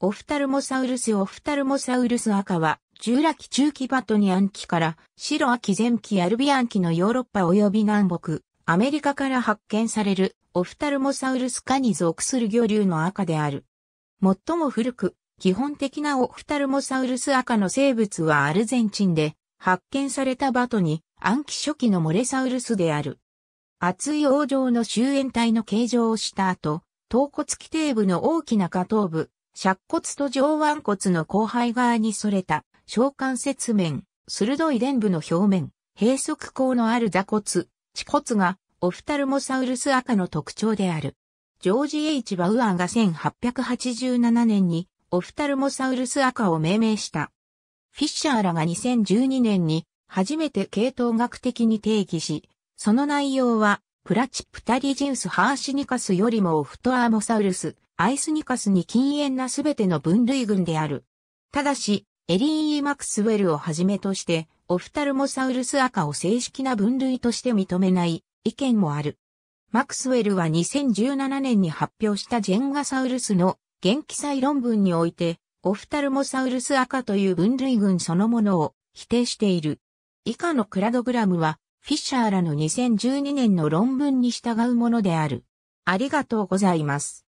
オフタルモサウルスオフタルモサウルス赤は、従来期中期バトニアン期から白秋前期アルビアン期のヨーロッパ及び南北、アメリカから発見されるオフタルモサウルス科に属する魚流の赤である。最も古く、基本的なオフタルモサウルス赤の生物はアルゼンチンで発見されたバトニアン期初期のモレサウルスである。厚い王状の周縁体の形状をした後、頭骨基底部の大きな下頭部、尺骨と上腕骨の後背側に反れた、小関節面、鋭い臀部の表面、閉塞口のある座骨、恥骨が、オフタルモサウルス赤の特徴である。ジョージ・ H・ バウアンが1887年にオフタルモサウルス赤を命名した。フィッシャーらが2012年に初めて系統学的に定義し、その内容はプラチプタリジウス・ハーシニカスよりもオフトアーモサウルス、アイスニカスに禁煙なすべての分類群である。ただし、エリー・イー・マクスウェルをはじめとして、オフタルモサウルス赤を正式な分類として認めない意見もある。マクスウェルは2017年に発表したジェンガサウルスの元気祭論文において、オフタルモサウルス赤という分類群そのものを否定している。以下のクラドグラムは、フィッシャーらの2012年の論文に従うものである。ありがとうございます。